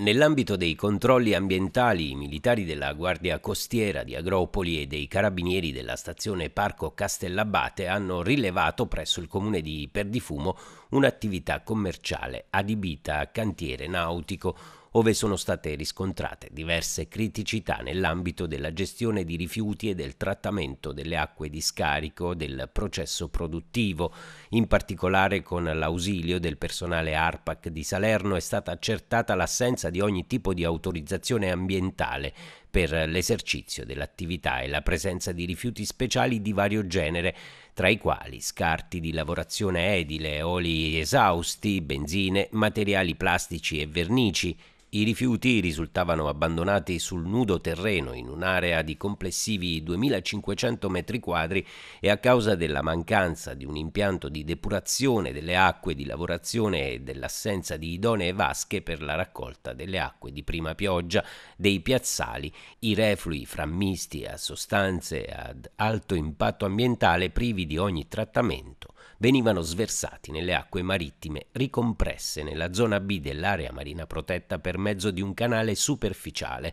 Nell'ambito dei controlli ambientali, i militari della Guardia Costiera di Agropoli e dei carabinieri della stazione Parco Castellabate hanno rilevato presso il comune di Perdifumo un'attività commerciale adibita a cantiere nautico ove sono state riscontrate diverse criticità nell'ambito della gestione di rifiuti e del trattamento delle acque di scarico del processo produttivo. In particolare con l'ausilio del personale ARPAC di Salerno è stata accertata l'assenza di ogni tipo di autorizzazione ambientale per l'esercizio dell'attività e la presenza di rifiuti speciali di vario genere, tra i quali scarti di lavorazione edile, oli esausti, benzine, materiali plastici e vernici. I rifiuti risultavano abbandonati sul nudo terreno in un'area di complessivi 2500 metri quadri e a causa della mancanza di un impianto di depurazione delle acque di lavorazione e dell'assenza di idonee vasche per la raccolta delle acque di prima pioggia dei piazzali, i reflui frammisti a sostanze ad alto impatto ambientale privi di ogni trattamento venivano sversati nelle acque marittime ricompresse nella zona B dell'area marina protetta per mezzo di un canale superficiale.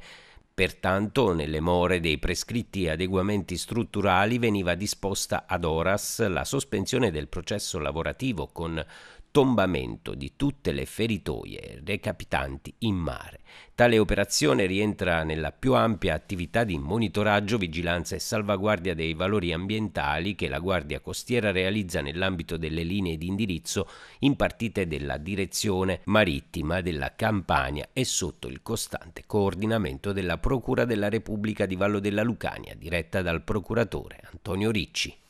Pertanto, nelle more dei prescritti adeguamenti strutturali veniva disposta ad horas la sospensione del processo lavorativo con tombamento di tutte le feritoie recapitanti in mare. Tale operazione rientra nella più ampia attività di monitoraggio, vigilanza e salvaguardia dei valori ambientali che la Guardia Costiera realizza nell'ambito delle linee di indirizzo impartite dalla Direzione Marittima della Campania e sotto il costante coordinamento della Procura della Repubblica di Vallo della Lucania, diretta dal procuratore Antonio Ricci.